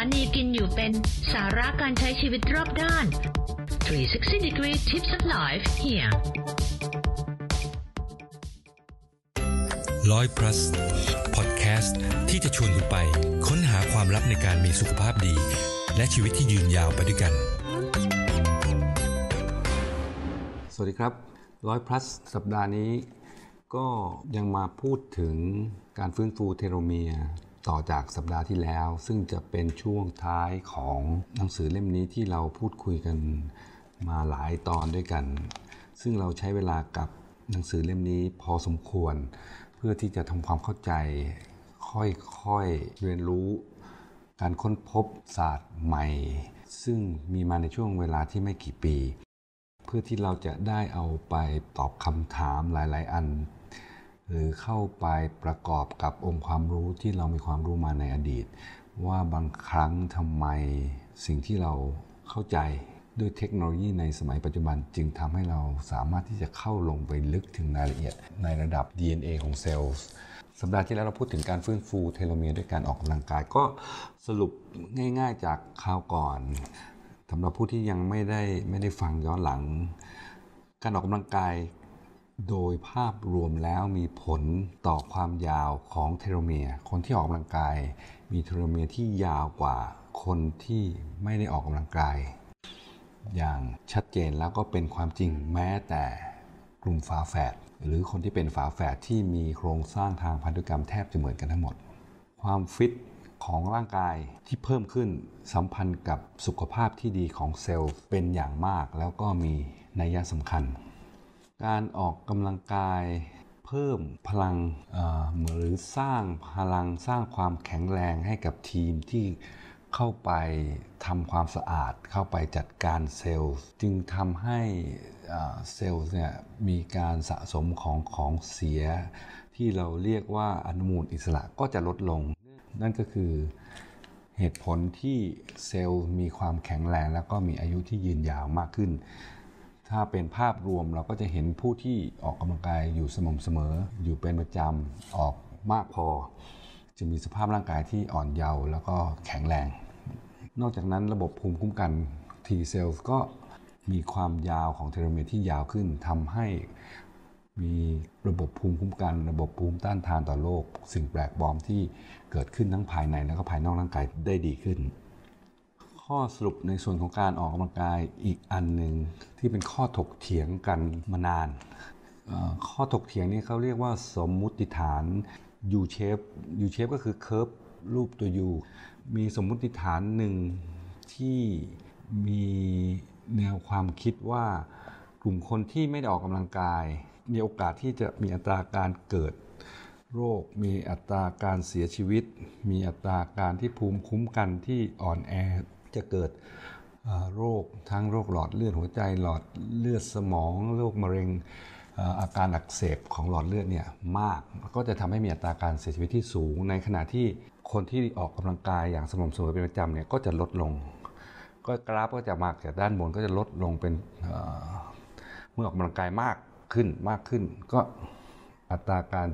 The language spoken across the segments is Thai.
านีกินอยู่เป็นสาระการใช้ชีวิตรอบด้าน 360 degree tips of life here ร้อย plus podcast ที่จะชวนคุณไปค้นหาความลับในการมีสุขภาพดี และชีวิตที่ยืนยาวไปด้วยกัน สวัสดีครับร้อย plus สัปดาห์นี้ก็ยังมาพูดถึงการฟื้นฟูเทโลเมียต่อจากสัปดาห์ที่แล้วซึ่งจะเป็นช่วงท้ายของหนังสือเล่มนี้ที่เราพูดคุยกันมาหลายตอนด้วยกัน ซึ่งเราใช้เวลากับหนังสือเล่มนี้พอสมควร เพื่อที่จะทำความเข้าใจค่อยๆเรียนรู้ การค้นพบศาสตร์ใหม่ ซึ่งมีมาในช่วงเวลาที่ไม่กี่ปี เพื่อที่เราจะได้เอาไปตอบคำถามหลายๆ อันหรือเข้าไปประกอบกับองค์ความรู้ที่เรามีความรู้มาในอดีต ว่าบางครั้งทำไมสิ่งที่เราเข้าใจด้วยเทคโนโลยีในสมัยปัจจุบันจึงทำให้เราสามารถที่จะเข้าลงไปลึกถึงรายละเอียดในระดับ DNA ของเซลล์ สัปดาห์ที่แล้วเราพูดถึงการฟื้นฟูเทโลเมียร์ด้วยการออกกำลังกาย ก็สรุปง่ายๆจากคราวก่อนสำหรับผู้ที่ยังไม่ได้ไม่ได้ฟังย้อนหลัง การออกกำลังกายโดยภาพรวมแล้วมีผลต่อความยาวของเทโลเมียร์คนที่ออกกำลังกาย มีเทโลเมียร์ที่ยาวกว่าคนที่ไม่ได้ออกกำลังกาย อย่างชัดเจนแล้วก็เป็นความจริงแม้แต่กลุ่มฝาแฝดหรือคนที่เป็นฝาแฝดที่มีโครงสร้างทางพันธุกรรมแทบจะเหมือนกันทั้งหมด ความฟิตของร่างกายที่เพิ่มขึ้นสัมพันธ์กับสุขภาพที่ดีของเซลล์ เป็นอย่างมากแล้วก็มีนัยสำคัญการออกกำลังกายเพิ่มพลังหรือสร้างพลังสร้างความแข็งแรงให้กับทีมที่เข้าไปทำความสะอาด เข้าไปจัดการเซลล์จึงทำให้เซลล์เนี่ยมีการสะสมของของเสีย ที่เราเรียกว่าอนุมูล อิสระก็จะลดลง นั่นก็คือเหตุผลที่เซลล์มีความแข็งแรงแล้วก็มีอายุที่ยืนยาวมากขึ้นถ้าเป็นภาพรวมเราก็จะเห็นผู้ที่ออกกำลังกายอยู่สม่ำเสมอ อยู่เป็นประจำออกมากพอ จะมีสภาพร่างกายที่อ่อนเยาว์แล้วก็แข็งแรง นอกจากนั้นระบบภูมิคุ้มกัน T c e l l ก็มีความยาวของเทโลเมร์ที่ยาวขึ้นทำให้มีระบบภูมิคุ้มกัน ระบบภูมิต้านทานต่อโรค สิ่งแปลกปลอมที่เกิดขึ้นทั้งภายในและก็ภายนอกร่างกายได้ดีขึ้นข้อสรุปในส่วนของการออกกำลังกายอีกอันหนึ่งที่เป็นข้อถกเถียงกันมานาน ข้อถกเถียงนี่เขาเรียกว่าสมมุติฐาน U shape U shape ก็คือเคิร์ฟรูปตัว U มีสมมุติฐานหนึ่งที่มีแนวความคิดว่ากลุ่มคนที่ไม่ได้ออกกำลังกาย มีโอกาสที่จะมีอัตราการเกิดโรค มีอัตราการเสียชีวิต มีอัตราการที่ภูมิคุ้มกันที่อ่อนแอจะเกิดโรคทั้งโรคหลอดเลือดหัวใจหลอดเลือดสมอง โรคมะเร็งอาการอักเสบของหลอดเลือดเนี่ยมากก็จะทำให้มีอัตราการเสียชีวิตที่สูง ในขณะที่คนที่ออกกำลังกายอย่างสม่ำเสมอเป็นประจำเนี่ยก็จะลดลง ก็กราฟก็จะมากจากด้านบนก็จะลดลงเป็นเมื่อออกกำลังกายมากขึ้นมากขึ้น ก็อัตราการ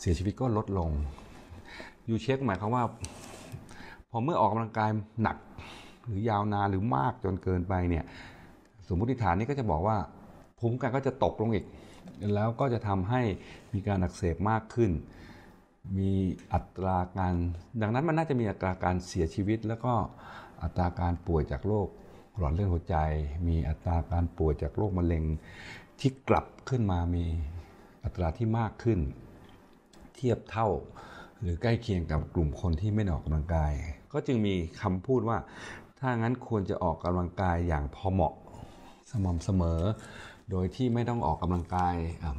เสียชีวิตก็ลดลงยูเช็ค หมายความว่าพอเมื่อออกกำลังกายหนักหรือยาวนานหรือมากจนเกินไปเนี่ยสมมติฐานนี้ก็จะบอกว่าภูมิคุ้มกันก็จะตกลงอีกแล้วก็จะทำให้มีการอักเสบมากขึ้น มีอัตราการดังนั้นมันน่าจะมีอัตราการเสียชีวิต แล้วก็อัตราการป่วยจากโรคหลอดเลือดหัวใจ มีอัตราการป่วยจากโรคมะเร็งที่กลับขึ้นมามีอัตราที่มากขึ้น เทียบเท่าหรือใกล้เคียงกับกลุ่มคนที่ไม่ออกกำลังกาย ก็จึงมีคำพูดว่าถ้างั้นควรจะออกกาลังกายอย่างพอเหมาะสม่ำเสมอ โดยที่ไม่ต้องออกกาลังกาย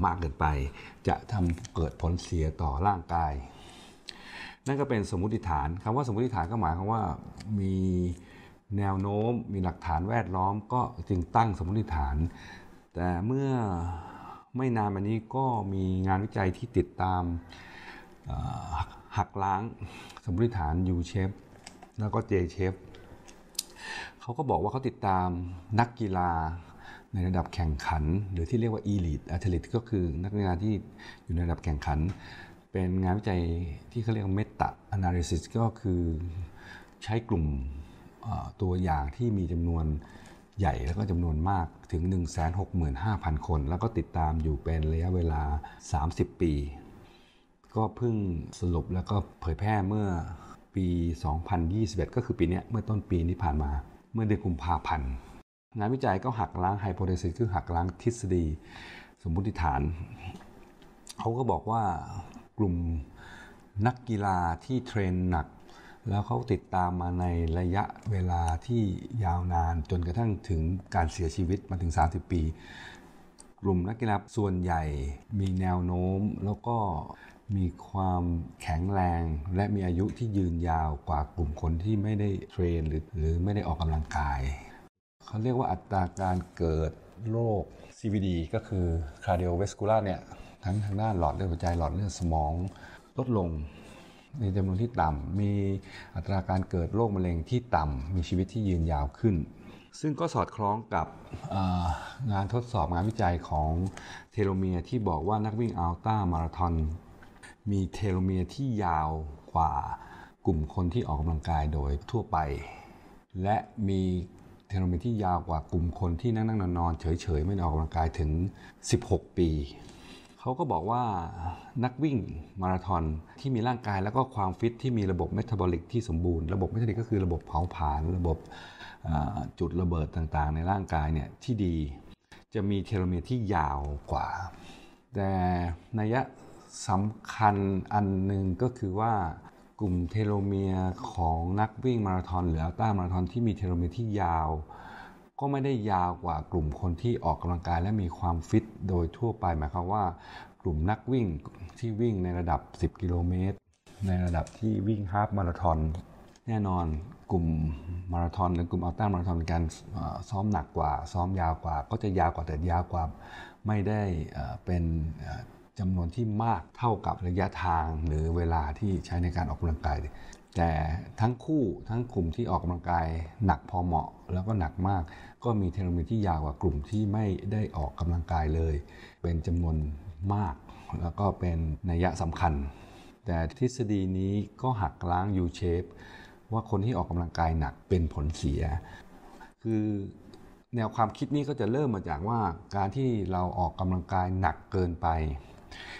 มากเกินไป จะทำเกิดผลเสียต่อร่างกาย นั่นก็เป็นสมมติฐานคำว่าสมมติฐานก็หมายความว่า มีแนวโน้มมีหลักฐานแวดล้อมก็จึงตั้งสมมติฐาน แต่เมื่อไม่นานมานี้ก็มีงานวิจัยที่ติดตามหักล้างสมมติฐาน U ูเชฟแล้วก็ J จเชฟเขาก็บอกว่าเขาติดตามนักกีฬาในระดับแข่งขัน หรือที่เรียกว่า elite a t h l e t ก็คือนักกีฬาที่อยู่ในระดับแข่งขัน เป็นงานวิจัยที่เขาเรียกว่า meta analysis ก็คือใช้กลุ่มตัวอย่างที่มีจำนวนใหญ่แล้วก็จำนวนมากถึง 165,000 คน แล้วก็ติดตามอยู่เป็นระยะเวลา 30 ปี ก็เพิ่งสรุปแล้วก็เผยแพร่เมื่อปี 2021 ก็คือปีนี้เมื่อต้นปีที่ผ่านมา เมื่อเดือนกุมภาพันธ์งานวิจัยก็หักล้างไฮโปเทซิสคือหักล้างทฤษฎี สมมติฐาน เขาก็บอกว่ากลุ่มนักกีฬาที่เทรนหนัก แล้วเขาติดตามมาในระยะเวลาที่ยาวนานจนกระทั่งถึงการเสียชีวิตมาถึง 30 ปีกลุ่มนักกีฬาส่วนใหญ่มีแนวโน้มแล้วก็มีความแข็งแรง และมีอายุที่ยืนยาวกว่ากลุ่มคนที่ไม่ได้เทรนหรือหรือไม่ได้ออกกำลังกาย เขาเรียกว่าอัตราการเกิดโรค CVD ก็คือ cardiovascular เนี่ยทั้งทางด้านหลอดเลือดหัวใจหลอดเลือด สมองลดลง ในจำนวนที่ต่ำมีอัตราการเกิดโรคมะเร็งที่ต่ำมีชีวิตที่ยืนยาวขึ้นซึ่งก็สอดคล้องกับงานทดสอบงานวิจัยของเทโลเมียที่บอกว่านักวิ่งอัลต้า มาราทอนมีเทโลเมียที่ยาวกว่ากลุ่มคนที่ออกกำลังกายโดยทั่วไป และมีเทโลเมียที่ยาวกว่ากลุ่มคนที่นั่งนั่งนอนนอนเฉย ๆ ไม่ออกกำลังกายถึง 16 ปีเขาก็บอกว่านักวิ่งมาราธอนที่มีร่างกายแล้วก็ความฟิตที่มีระบบเมตาบอลิกที่สมบูรณ์ระบบเมตาบอลิกก็คือระบบเผาผลาญระบบจุดระเบิดต่างๆ ในร่างกายเนี่ยที่ดีจะมีเทโลเมียร์ที่ยาวกว่าแต่นัยสำคัญอันหนึ่งก็คือว่ากลุ่มเทโลเมียร์ของนักวิ่งมาราธอนหรืออัลต้ามาราธอนที่มีเทโลเมียร์ที่ยาวก็ไม่ได้ยาวกว่ากลุ่มคนที่ออกกำลังกายและมีความฟิตโดยทั่วไปหมายความว่า กลุ่มนักวิ่งที่วิ่งในระดับ 10 กิโลเมตรในระดับที่วิ่งฮาฟมาราทอนแน่นอนกลุ่มมาราธอนหรือกลุ่มอัลต้ามาราธอนการซ้อมหนักกว่าซ้อมยาวกว่า ก็จะยาวกว่าแต่ยาวกว่า ไม่ได้เป็นจำนวนที่มากเท่ากับระยะทางหรือเวลาที่ใช้ในการออกกำลังกายแต่ทั้งคู่ทั้งกลุ่มที่ออกกำลังกายหนักพอเหมาะแล้วก็หนักมาก ก็มีเทโลเมียร์ที่ยาวกว่ากลุ่มที่ไม่ได้ออกกำลังกายเลย เป็นจำนวนมากแล้วก็เป็นนัยสำคัญ แต่ทฤษฎีนี้ก็หักล้าง U-shape ว่าคนที่ออกกำลังกายหนักเป็นผลเสีย คือแนวความคิดนี้ก็จะเริ่มมาจากว่าการที่เราออกกำลังกายหนักเกินไป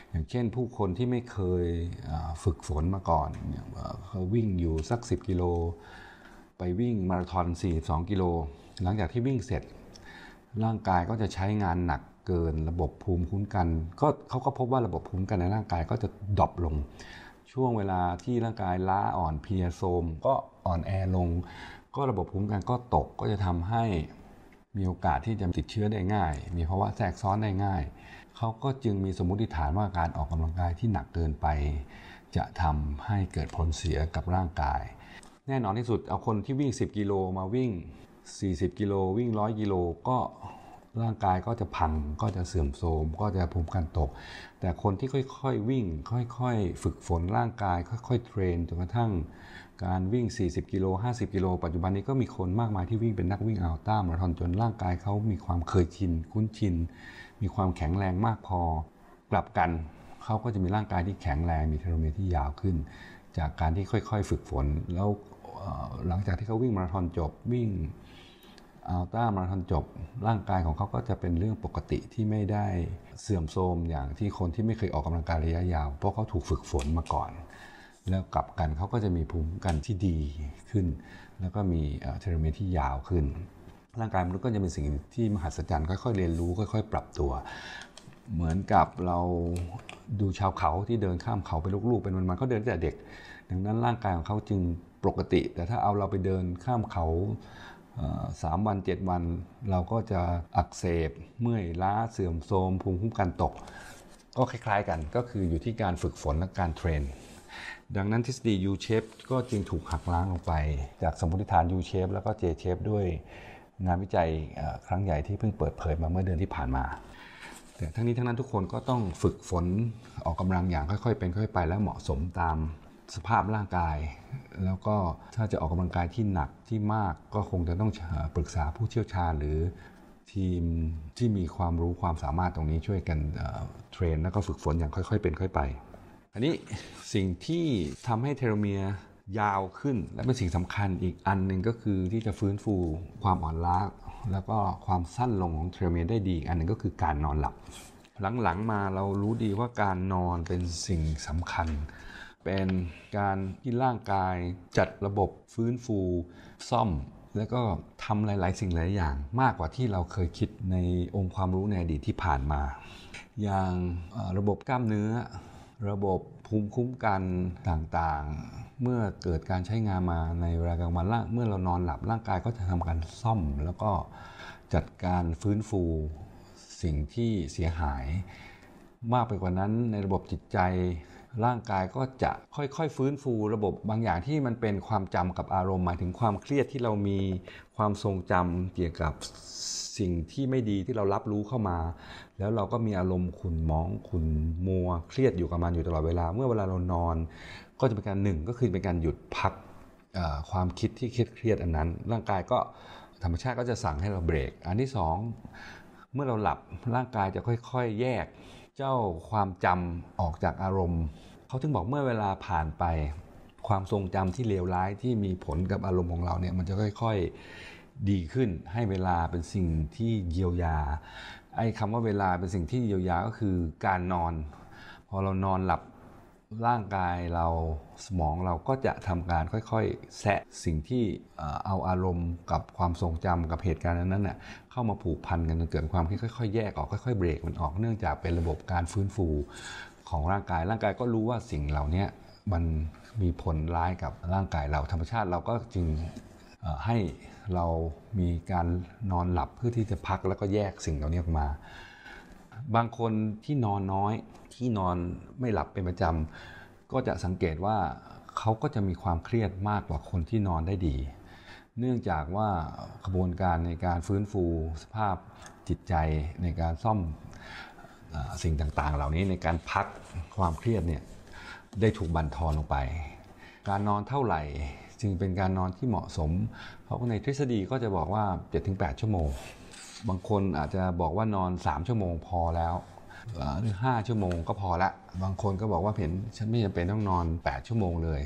อย่างเช่น ผู้คนที่ไม่เคยฝึกฝนมาก่อนเขาวิ่งอยู่สัก 10 กิโลไปวิ่งมาราธอน42กิโล หลังจากที่วิ่งเสร็จ ร่างกายก็จะใช้งานหนักเกินระบบภูมิคุ้มกันก็เขาก็พบว่าระบบภูมิคุ้มกันในร่างกายก็จะดรอปลง ช่วงเวลาที่ร่างกายล้าอ่อนเพลียโทมก็อ่อนแอลง ก็ระบบภูมิคุ้มกันก็ตกก็จะทำให้มีโอกาสที่จะติดเชื้อได้ง่าย มีภาวะแทรกซ้อนได้ง่ายเขาก็จึงมีสมมติฐานว่าการออกกำลังกายที่หนักเกินไป จะทำให้เกิดผลเสียกับร่างกาย แน่นอนที่สุดเอาคนที่วิ่ง 10 กิโลมาวิ่ง 40 กิโล วิ่ง 100 กิโลก็ร่างกายก็จะพัง ก็จะเสื่อมโทรมก็จะภูมิกันตก แต่คนที่ค่อยๆวิ่งค่อยๆ ฝึกฝนร่างกาย ค่อยๆเทรนจนกระทั่งการวิ่ง 40 กิโล 50 กิโล ปัจจุบันนี้ก็มีคนมากมายที่วิ่งเป็นนักวิ่งอัลต้ามาราธอนจนร่างกายเขามีความเคยชินคุ้นชิน มีความแข็งแรงมากพอกลับกัน เขาก็จะมีร่างกายที่แข็งแรงมีเทโลเมตรที่ยาวขึ้นจากการที่ค่อยๆฝึกฝนแล้วหลังจากที่เขาวิ่งมาราธอนจบวิ่งอัลต้ามาราธอนจบร่างกายของเขาก็จะเป็นเรื่องปกติที่ไม่ได้เสื่อมโทรมอย่างที่คนที่ไม่เคยออกกำลังกายระยะยาวเพราะเขาถูกฝึกฝนมาก่อนแล้วกลับกันเขาก็จะมีภูมิกันที่ดีขึ้น แล้วก็มีเทโลเมียรที่ยาวขึ้น ร่างกายมนุษย์ก็จะเป็นสิ่งที่มหัศจรรย์ค่อยๆเรียนรู้ค่อยๆ ปรับตัว เหมือนกับเราดูชาวเขาที่เดินข้ามเขาไปลูกๆเป็นวันๆเขาเดินแต่เด็ก ดังนั้นร่างกายของเขาจึงปกติ แต่ถ้าเอาเราไปเดินข้ามเขาสามวันเจ็ดวัน เราก็จะอักเสบเมื่อยล้าเสื่อมโทรม ภูมิคุ้มกันตก ก็คล้าย ๆกันก็คืออยู่ที่การฝึกฝนและการเทรนดังนั้นทฤษฎี U-shape ก็จึงถูกหักล้างลงไป จากสมมติฐาน U-shape แล้วก็ J-shape ด้วยงานวิจัยครั้งใหญ่ที่เพิ่งเปิดเผยมาเมื่อเดือนที่ผ่านมา แต่ทั้งนี้ทั้งนั้นทุกคนก็ต้องฝึกฝนออกกำลังอย่างค่อยๆเป็นค่อยไป และเหมาะสมตามสภาพร่างกาย แล้วก็ถ้าจะออกกำลังกายที่หนักที่มาก ก็คงจะต้องปรึกษาผู้เชี่ยวชาญ หรือทีมที่มีความรู้ความสามารถตรงนี้ช่วยกันเทรน แล้วก็ฝึกฝนอย่างค่อย ๆ เป็นค่อยไปอันนี้สิ่งที่ ทำให้เทโลเมียยาวขึ้น และเป็นสิ่งสำคัญอีกอันหนึ่งก็คือที่จะฟื้นฟูความอ่อนล้าแล้วก็ความสั้นลงของเทโลเมียได้ดีอันหนึ่งก็คือการนอนหลับ หลังๆมาเรารู้ดีว่าการนอนเป็นสิ่งสำคัญ เป็นการที่ร่างกายจัดระบบฟื้นฟูซ่อม แล้วก็ทำหลายๆ สิ่งหลายอย่างมากกว่าที่เราเคยคิดในองค์ความรู้ในอดีตที่ผ่านมา อย่างระบบกล้ามเนื้อระบบภูมิคุ้มกันต่างๆ เมื่อเกิดการใช้งานมาในเวลากลางวัน เมื่อเรานอนหลับร่างกายก็จะทำการซ่อมแล้วก็จัดการฟื้นฟูสิ่งที่เสียหาย มากไปกว่านั้นในระบบจิตใจร่างกายก็จะค่อยๆฟื้นฟูระบบบางอย่างที่มันเป็นความจำกับอารมณ์หมายถึงความเครียดที่เรามีความทรงจำเกี่ยวกับสิ่งที่ไม่ดีที่เรารับรู้เข้ามา แล้วเราก็มีอารมณ์ขุนมอง ขุนมัว เครียดอยู่กับมันอยู่ตลอดเวลาเมื่อเวลาเรานอน ก็จะเป็นการหนึ่ง ก็คือเป็นการหยุดพักความคิดที่เครียดเครียดอันนั้น ร่างกายก็ธรรมชาติก็จะสั่งให้เราเบรกอันที่ 2 เมื่อเราหลับร่างกายจะค่อย ๆแยกเจ้าความจำออกจากอารมณ์ เขาถึงบอกเมื่อเวลาผ่านไป ความทรงจำที่เลวร้ายที่มีผลกับอารมณ์ของเราเนี่ยมันจะค่อย ๆดีขึ้นให้เวลาเป็นสิ่งที่เยียวยาไอ้คำว่าเวลาเป็นสิ่งที่เยียวยาก็คือการนอน พอเรานอนหลับร่างกายเราสมองเราก็จะทำการค่อยๆ แสะสิ่งที่เอาอารมณ์กับความทรงจำกับเหตุการณ์นั้นๆน่ะเข้ามาผูกพันกันจนเกิดความค่อย ๆ แยกออกค่อย ๆเบรกมันออกเนื่องจากเป็นระบบการฟื้นฟู ของร่างกายร่างกายก็รู้ว่าสิ่งเหล่านี้มันมีผลร้ายกับร่างกายเราธรรมชาติเราก็จึงให้เรามีการนอนหลับเพื่อที่จะพักแล้วก็แยกสิ่งเหล่านี้ออกมาบางคนที่นอนน้อยที่นอนไม่หลับเป็นประจำก็จะสังเกตว่าเขาก็จะมีความเครียดมากกว่าคนที่นอนได้ดี เนื่องจากว่ากระบวนการในการฟื้นฟูสภาพจิตใจ ในการซ่อมสิ่งต่างๆเหล่านี้ในการพักความเครียดเนี่ยได้ถูกบั่นทอนลงไป การนอนเท่าไหร่จึงเป็นการนอนที่เหมาะสม เพราะในทฤษฎีก็จะบอกว่า 7-8 ชั่วโมงบางคนอาจจะบอกว่านอน 3 ชั่วโมงพอแล้วหรือ5ชั่วโมงก็พอละ บางคนก็บอกว่าเห็นฉันไม่จำเป็นต้องนอน 8 ชั่วโมงเลย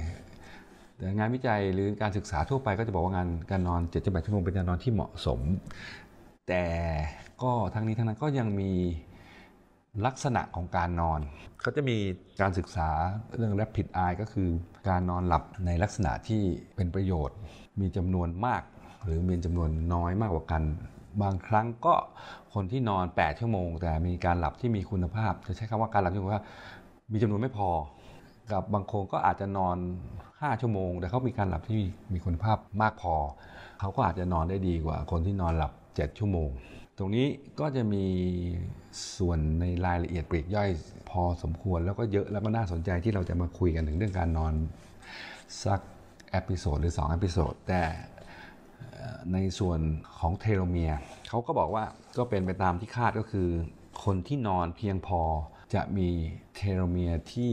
แต่งานวิจัยหรือการศึกษาทั่วไปก็จะบอกว่างานการนอน7จ็ดแปดชั่วโมงเป็นการนอนที่เหมาะสม แต่ก็ทั้งนี้ทั้งนั้นก็ยังมีลักษณะของการนอน เขาจะมีการศึกษาเรื่องแรปผิดอายก็คือการนอนหลับในลักษณะที่เป็นประโยชน์ มีจำนวนมากหรือมีจำนวนน้อยมากกว่ากันบางครั้งก็คนที่นอน8ชั่วโมง แต่มีการหลับที่มีคุณภาพจะใช้คำว่าการหลับที่มีคุณภาพมีจำนวนไม่พอ กับบางคน ก็อาจจะนอน 5 ชั่วโมง แต่เขามีการหลับที่มีคุณภาพมากพอเขาก็อาจจะนอนได้ดีกว่า คนที่นอนหลับ7ชั่วโมง ตรงนี้ก็จะมีส่วนในรายละเอียดปลีกย่อยพอสมควรแล้วก็เยอะแล้วก็น่าสนใจที่เราจะมาคุยกันถึงเรื่องการนอนสักเอพิโซดหรือ2เอพิโซดแต่ในส่วนของเทโลเมียเขาก็บอกว่าก็เป็นไปตามที่คาดก็คือ คนที่นอนเพียงพอจะมีเทโลเมียที่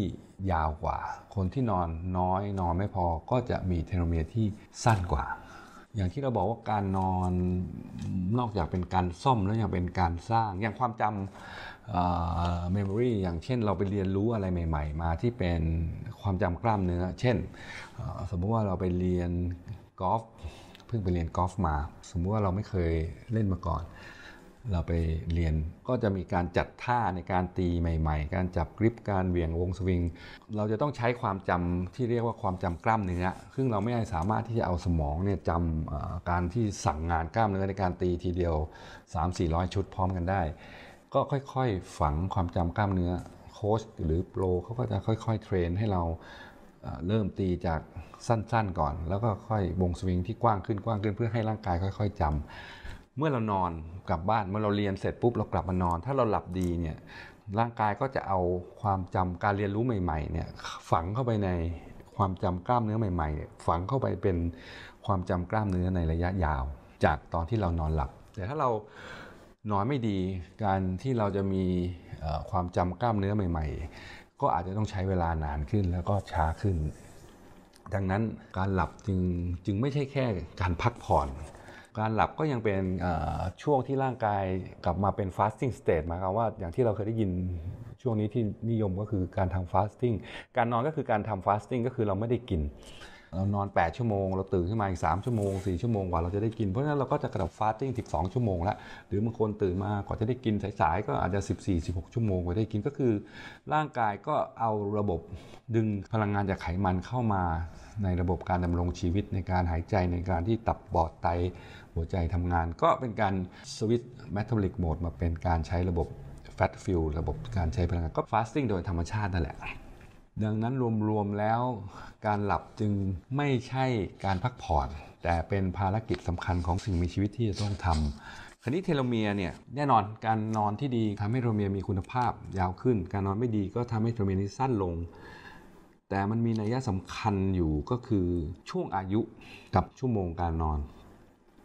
ยาวกว่า คนที่นอนน้อยนอนไม่พอก็จะมีเทโลเมียที่สั้นกว่า อย่างที่เราบอกว่าการนอนนอกจากเป็นการซ่อมแล้วยังเป็นการสร้างอย่างความจำเมมโมรีอย่างเช่น เราไปเรียนรู้อะไรใหม่ ๆ มาที่เป็นความจำกล้ามเนื้อ เช่นสมมติว่าเราไปเรียนกอล์ฟเพิ่งไปเรียนกอล์ฟมาสมมุติว่าเราไม่เคยเล่นมาก่อน เราไปเรียนก็จะมีการจัดท่าในการตีใหม่ๆ การจับกริปการเหวี่ยงวงสวิง เราจะต้องใช้ความจำที่เรียกว่าความจำกล้ามเนื้อซึ่งเราไม่สามารถที่จะเอาสมองเนี่ยจำการที่สั่งงานกล้ามเนื้อในการตีทีเดียว 3-400 ชุดพร้อมกันได้ ก็ค่อยๆฝังความจำกล้ามเนื้อโค้ชหรือโปรเขาก็จะค่อยๆเทรนให้เราเริ่มตีจากสั้น ๆก่อน แล้วก็ค่อยวงสวิงที่กว้างขึ้นกว้างขึ้นเพื่อให้ร่างกายค่อย ๆจำ เมื่อเรานอน กลับบ้านเมื่อเราเรียนเสร็จปุ๊บเรากลับมานอน ถ้าเราหลับดีเนี่ยร่างกายก็จะเอาความจำการเรียนรู้ใหม่ๆเนี่ยฝังเข้าไปในความจำกล้ามเนื้อใหม่ๆฝังเข้าไปเป็นความจำกล้ามเนื้อในระยะยาว จากตอนที่เรานอนหลับแต่ถ้าเรานอนไม่ดีการที่เราจะมีความจำกล้ามเนื้อใหม่ ๆก็อาจจะต้องใช้เวลานานขึ้นแล้วก็ช้าขึ้น ดังนั้นการหลับจึงจึงไม่ใช่แค่การพักผ่อน การหลับก็ยังเป็นช่วงที่ร่างกายกลับมาเป็น fasting state หมายความว่าอย่างที่เราเคยได้ยินช่วงนี้ที่นิยมก็คือการทำ fasting การนอนก็คือการทำ fasting ก็คือเราไม่ได้กินเรานอน 8ชั่วโมงเราตื่นขึ้นมาอีก 3ชั่วโมง4ชั่วโมงกว่าเราจะได้กินเพราะฉะนั้นเราก็จะกระดับฟาสติ้ง12ชั่วโมงแล้วหรือบางคนตื่นมาก่อนจะได้กินสายๆก็อาจจะ 14 16ชั่วโมงกว่าได้กินก็คือ ร่างกายก็เอาระบบ ดึงพลังงานจากไขมันเข้ามา ในระบบการดำรงชีวิตในการหายใจในการที่ตับบอดไตหัวใจทำงาน ก็เป็นการสวิตช์แมทาบอลิกโหมดมาเป็นการใช้ระบบแฟตฟิลระบบการใช้พลังงานก็ฟาสติ้งโดยธรรมชาตินั่นแหละดังนั้นรวมๆแล้วการหลับจึงไม่ใช่การพักผ่อน แต่เป็นภารกิจสำคัญของสิ่งมีชีวิตที่จะต้องทำคณินี้เทโลเมียเนี่ยแน่นอนการนอนที่ดีทำให้เทโลเมียมีคุณภาพยาวขึ้น การนอนไม่ดีก็ทำให้เทโลเมียนี้สั้นลง แต่มันมีนัยสำคัญอยู่ก็คือช่วงอายุกับชั่วโมงการนอน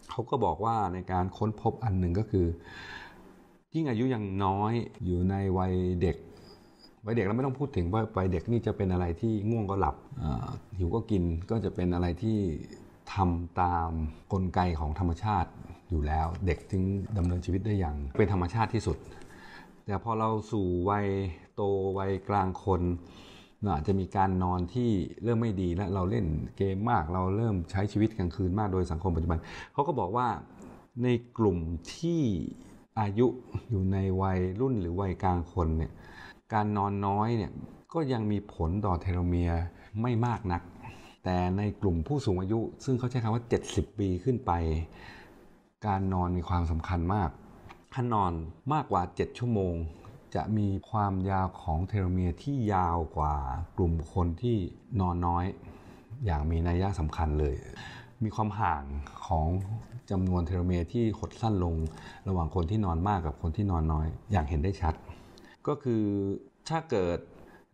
เขาก็บอกว่าในการค้นพบอันหนึ่งก็คือยิ่งอายุยังน้อยอยู่ในวัยเด็กวัยเด็กเราไม่ต้องพูดถึงว่าวัยเด็กนี่จะเป็นอะไรที่ง่วงก็หลับหิวก็กินก็จะเป็นอะไรที่ทำตามกลไกของธรรมชาติอยู่แล้ว เด็กถึงดำเนินชีวิตได้อย่างเป็นธรรมชาติที่สุด แต่พอเราสู่วัยโตวัยกลางคนอาจจะมีการนอนที่เริ่มไม่ดีและเราเล่นเกมมากเราเริ่มใช้ชีวิตกลางคืนมากโดยสังคมปัจจุบันเขาก็บอกว่าในกลุ่มที่อายุอยู่ในวัยรุ่นหรือวัยกลางคนเนี่ยการนอนน้อยเนี่ยก็ยังมีผลต่อเทโลเมียร์ไม่มากนัก แต่ในกลุ่มผู้สูงอายุ ซึ่งเขาใช้คำว่า 70 ปี ขึ้นไป การนอนมีความสำคัญมาก ถ้านอนมากกว่า 7 ชั่วโมงจะมีความยาวของเทโลเมียร์ที่ยาวกว่ากลุ่มคนที่นอนน้อย อย่างมีนัยยะสำคัญเลย มีความห่างของจำนวนเทโลเมียร์ที่หดสั้นลงระหว่างคนที่นอนมากกับคนที่นอนน้อยอย่างเห็นได้ชัดก็คือถ้าเกิด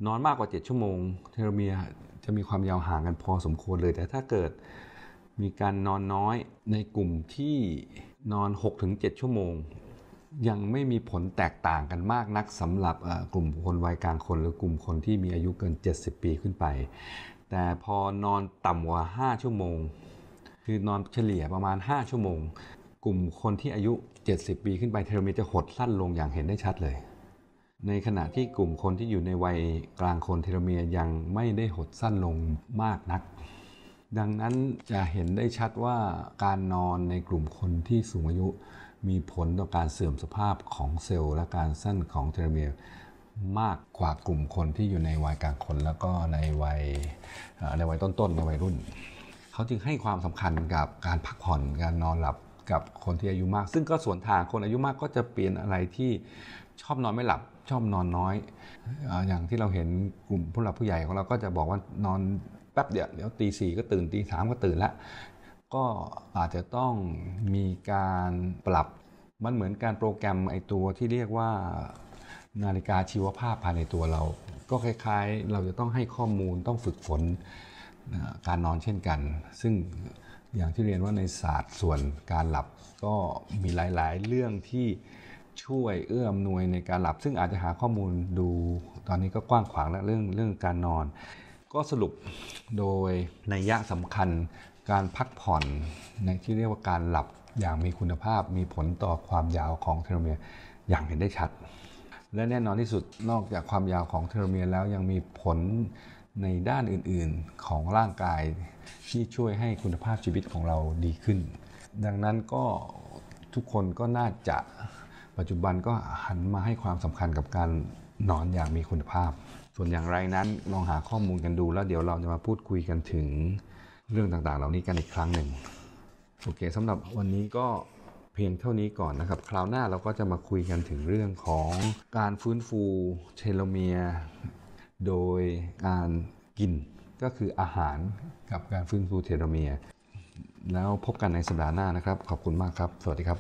นอนมากกว่า 7 ชั่วโมงเทโลเมียจะมีความยาวห่างกันพอสมควรเลยแต่ถ้าเกิดมีการนอนน้อยในกลุ่มที่นอน 6-7 ชั่วโมง ยังไม่มีผลแตกต่างกันมากนักสำหรับกลุ่มคนวัยกลางคนหรือกลุ่มคนที่มีอายุเกิน 70 ปีขึ้นไป แต่พอนอนต่ำกว่า 5 ชั่วโมง คือนอนเฉลี่ยประมาณ 5 ชั่วโมง กลุ่มคนที่อายุ 70 ปี ขึ้นไปเทโลเมียจะหดสั้นลงอย่างเห็นได้ชัดเลยในขณะที่กลุ่มคนที่อยู่ในวัยกลางคนเทโลเมียยังไม่ได้หดสั้นลงมากนัก ดังนั้นจะเห็นได้ชัดว่าการนอนในกลุ่มคนที่สูงอายุ มีผลต่อการเสื่อมสภาพของเซลล์ และการสั้นของเทโลเมียมากกว่ากลุ่มคนที่อยู่ในวัยกลางคนแล้วก็ในวัยในวัยต้นๆในวัยรุ่น เขาจึงให้ความสำคัญกับการพักผ่อนการนอนหลับกับคนที่อายุมาก ซึ่งก็ส่วนทางคนอายุมากก็จะเปลี่ยนอะไรที่ชอบนอนไม่หลับ ชอบนอนน้อย อย่างที่เราเห็นกลุ่มผู้หลับผู้ใหญ่ของเราก็จะบอกว่านอนแป๊บเดียวเดี๋ยวตีสี่ก็ตื่นตีสามก็ตื่นละก็อาจจะต้องมีการปรับมันเหมือนการโปรแกรมไอตัวที่เรียกว่านาฬิกาชีวภาพภายในตัวเรา ก็คล้าย ๆ เราจะต้องให้ข้อมูลต้องฝึกฝนการนอนเช่นกัน ซึ่งอย่างที่เรียนว่าในศาสตร์ส่วนการหลับ ก็มีหลาย ๆ เรื่องที่ช่วยเอื้ออำนวยในการหลับ ซึ่งอาจจะหาข้อมูลดู ตอนนี้ก็กว้างขวางแล้วเรื่องเรื่องการนอน ก็สรุปโดยในยยะสำคัญการพักผ่อนในที่เรียกว่าการหลับอย่างมีคุณภาพ มีผลต่อความยาวของเทโลเมียร์อย่างเห็นได้ชัด และแน่นอนที่สุดนอกจากความยาวของเทโลเมียร์แล้วยังมีผลในด้านอื่นๆ ของร่างกายที่ช่วยให้คุณภาพชีวิตของเราดีขึ้น ดังนั้นก็ทุกคนก็น่าจะปัจจุบันก็หันมาให้ความสำคัญกับการนอนอย่างมีคุณภาพ ส่วนอย่างไรนั้นลองหาข้อมูลกันดูแล้วเดี๋ยวเราจะมาพูดคุยกันถึงเรื่องต่างๆ เหล่านี้กันอีกครั้งหนึ่ง โอเคสำหรับวันนี้ก็เพียงเท่านี้ก่อนนะครับ คราวหน้าเราก็จะมาคุยกันถึงเรื่องของการฟื้นฟูเทโลเมียโดยการกินก็คืออาหารกับการฟื้นฟูเทโลเมีย แล้วพบกันในสัปดาห์หน้านะครับ ขอบคุณมากครับ สวัสดีครับ